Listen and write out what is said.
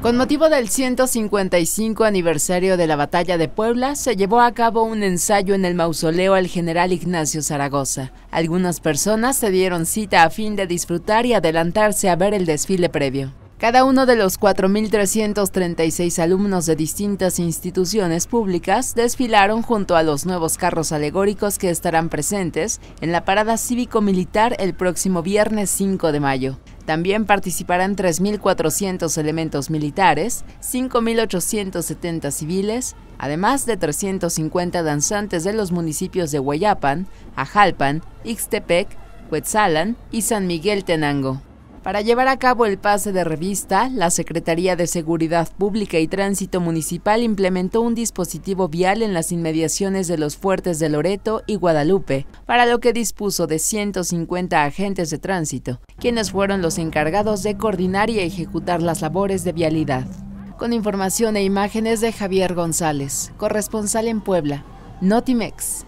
Con motivo del 155 aniversario de la Batalla de Puebla, se llevó a cabo un ensayo en el mausoleo al general Ignacio Zaragoza. Algunas personas se dieron cita a fin de disfrutar y adelantarse a ver el desfile previo. Cada uno de los 4.336 alumnos de distintas instituciones públicas desfilaron junto a los nuevos carros alegóricos que estarán presentes en la Parada Cívico-Militar el próximo viernes 5 de mayo. También participarán 3.400 elementos militares, 5.870 civiles, además de 350 danzantes de los municipios de Guayapan, Ajalpan, Ixtepec, Huetzalan y San Miguel Tenango. Para llevar a cabo el pase de revista, la Secretaría de Seguridad Pública y Tránsito Municipal implementó un dispositivo vial en las inmediaciones de los fuertes de Loreto y Guadalupe, para lo que dispuso de 150 agentes de tránsito, quienes fueron los encargados de coordinar y ejecutar las labores de vialidad. Con información e imágenes de Javier González, corresponsal en Puebla, Notimex.